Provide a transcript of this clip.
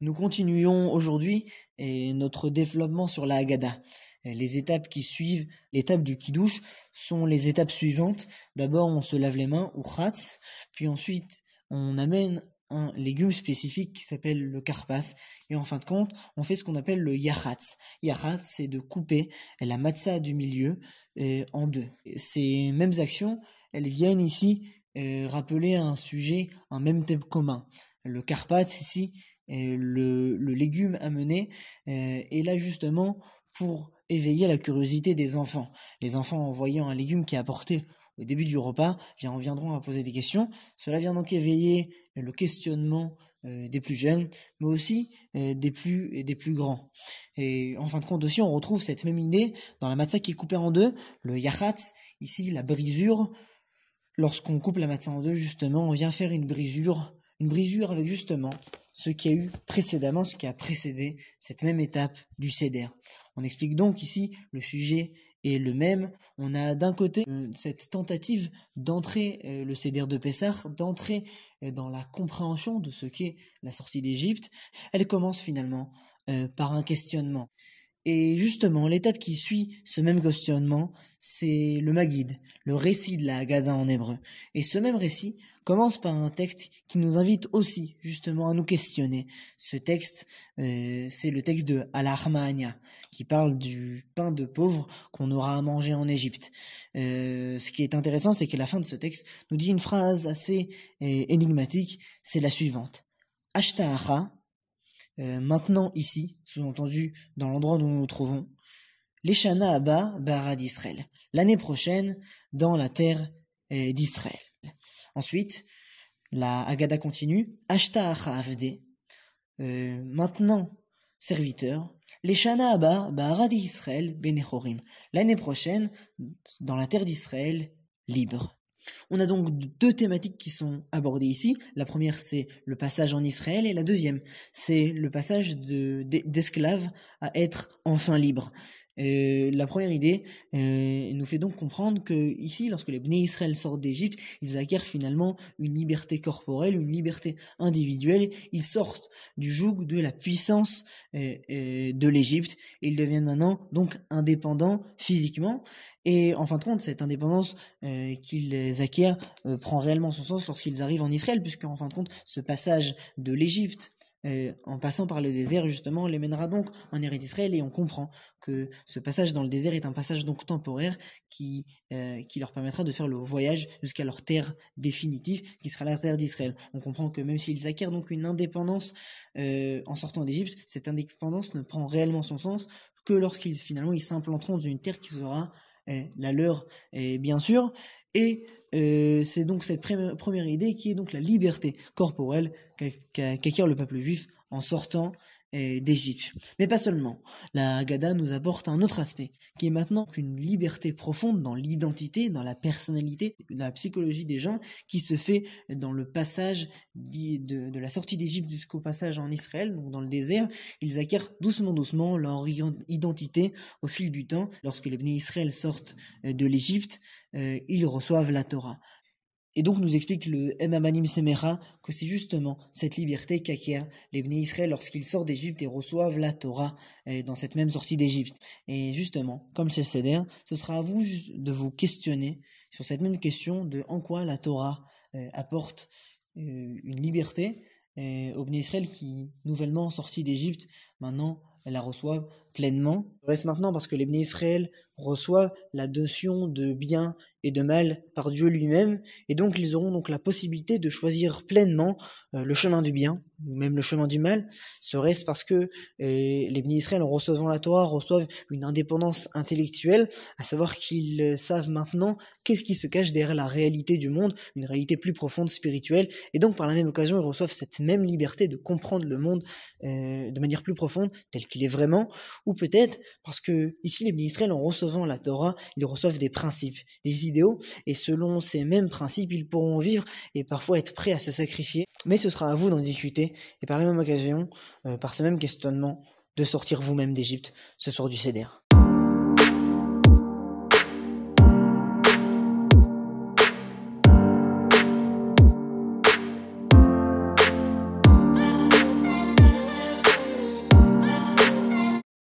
Nous continuons aujourd'hui notre développement sur la Haggadah. Les étapes qui suivent l'étape du Kiddush sont les étapes suivantes. D'abord, on se lave les mains, ou khatz, puis ensuite, on amène un légume spécifique qui s'appelle le karpas. Et en fin de compte, on fait ce qu'on appelle le yachatz. Yachatz, c'est de couper la matzah du milieu euh, en deux. Ces mêmes actions, elles viennent ici euh, rappeler un sujet, un même thème commun. Le karpas, ici, le, le, légume amené. est euh, là justement, pour éveiller la curiosité des enfants. Les enfants, en voyant un légume qui est apporté au début du repas, en viendront à poser des questions. Cela vient donc éveiller le questionnement euh, des plus jeunes, mais aussi euh, des plus des plus grands. Et en fin de compte aussi, on retrouve cette même idée dans la matzah qui est coupée en deux, le yachatz, ici la brisure. Lorsqu'on coupe la matzah en deux, justement, on vient faire une brisure une brisure avec justement ce qui a eu précédemment, ce qui a précédé cette même étape du CEDER. On explique donc ici le sujet est le même. On a d'un côté euh, cette tentative d'entrer euh, le CEDER de Pessar, d'entrer euh, dans la compréhension de ce qu'est la sortie d'Égypte. Elle commence finalement par un questionnement. Et justement, l'étape qui suit ce même questionnement, c'est le Maguid, le récit de la Haggadah en hébreu. Et ce même récit commence par un texte qui nous invite aussi justement à nous questionner. Ce texte, euh, c'est le texte de al qui parle du pain de pauvre qu'on aura à manger en Égypte. Euh, ce qui est intéressant, c'est que la fin de ce texte nous dit une phrase assez euh, énigmatique, c'est la suivante. Ashtaha euh, maintenant ici, sous-entendu dans l'endroit où nous nous trouvons, les Abba, d'Israël, l'année prochaine dans la terre euh, d'Israël. Ensuite, la agada continue, euh, maintenant serviteur, les Abba, d'Israël, l'année prochaine dans la terre d'Israël libre. On a donc deux thématiques qui sont abordées ici. La première, c'est le passage en Israël, et la deuxième, c'est le passage d'esclaves à être enfin libres. Euh, la première idée euh, nous fait donc comprendre que ici, lorsque les bénis Israël sortent d'Égypte, ils acquièrent finalement une liberté corporelle, une liberté individuelle. Ils sortent du joug de la puissance euh, de l'Égypte. Ils deviennent maintenant donc indépendants physiquement. Et en fin de compte, cette indépendance qu'ils acquièrent prend réellement son sens lorsqu'ils arrivent en Israël, puisque en fin de compte, ce passage de l'Égypte euh, en passant par le désert, justement, les mènera donc en Eretz d'Israël et on comprend que ce passage dans le désert est un passage donc temporaire euh, qui, leur permettra de faire le voyage jusqu'à leur terre définitive qui sera la terre d'Israël. On comprend que même s'ils acquièrent donc une indépendance euh, en sortant d'Égypte, cette indépendance ne prend réellement son sens que lorsqu'ils finalement ils s'implanteront dans une terre qui sera la leur. Et bien sûr, et euh, c'est donc cette première idée qui est donc la liberté corporelle qu'acquiert le peuple juif en sortant d'Égypte. Mais pas seulement. La Haggadah nous apporte un autre aspect, qui est maintenant une liberté profonde dans l'identité, dans la personnalité, dans la psychologie des gens, qui se fait dans le passage de, la sortie d'Égypte jusqu'au passage en Israël, donc dans le désert. Ils acquièrent doucement, doucement leur identité au fil du temps. Lorsque les Bnei Israël sortent euh, de l'Égypte, euh, ils reçoivent la Torah. Et donc nous explique le maimonide Semera que c'est justement cette liberté qu'acquiert les Bné Israël lorsqu'ils sortent d'Égypte et reçoivent la Torah euh, dans cette même sortie d'Égypte. Et justement, comme c'est le ce sera à vous de vous questionner sur cette même question de en quoi la Torah euh, apporte euh, une liberté aux Bnei Israël qui, nouvellement sortis d'Égypte, maintenant la reçoivent pleinement. Reste maintenant parce que les Israël reçoivent la notion de bien et de mal par Dieu lui-même, et donc ils auront donc la possibilité de choisir pleinement euh, le chemin du bien ou même le chemin du mal. Serait-ce parce que euh, les Israël en recevant la Torah reçoivent une indépendance intellectuelle, à savoir qu'ils savent maintenant qu'est-ce qui se cache derrière la réalité du monde, une réalité plus profonde spirituelle, et donc par la même occasion ils reçoivent cette même liberté de comprendre le monde euh, de manière plus profonde tel qu'il est vraiment ou peut-être parce que ici, les ministres, en recevant la Torah, ils reçoivent des principes, des idéaux, et selon ces mêmes principes, ils pourront vivre et parfois être prêts à se sacrifier. Mais ce sera à vous d'en discuter, et par la même occasion, euh, par ce même questionnement, de sortir vous-même d'Égypte ce soir du CDR.